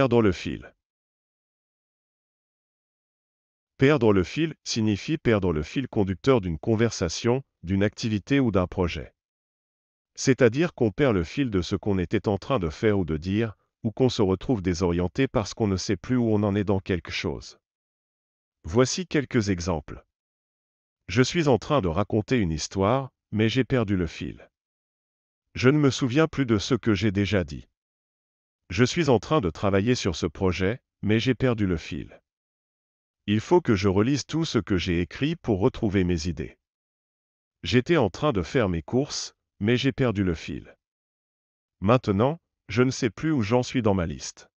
Perdre le fil. Perdre le fil signifie perdre le fil conducteur d'une conversation, d'une activité ou d'un projet. C'est-à-dire qu'on perd le fil de ce qu'on était en train de faire ou de dire, ou qu'on se retrouve désorienté parce qu'on ne sait plus où on en est dans quelque chose. Voici quelques exemples. Je suis en train de raconter une histoire, mais j'ai perdu le fil. Je ne me souviens plus de ce que j'ai déjà dit. Je suis en train de travailler sur ce projet, mais j'ai perdu le fil. Il faut que je relise tout ce que j'ai écrit pour retrouver mes idées. J'étais en train de faire mes courses, mais j'ai perdu le fil. Maintenant, je ne sais plus où j'en suis dans ma liste.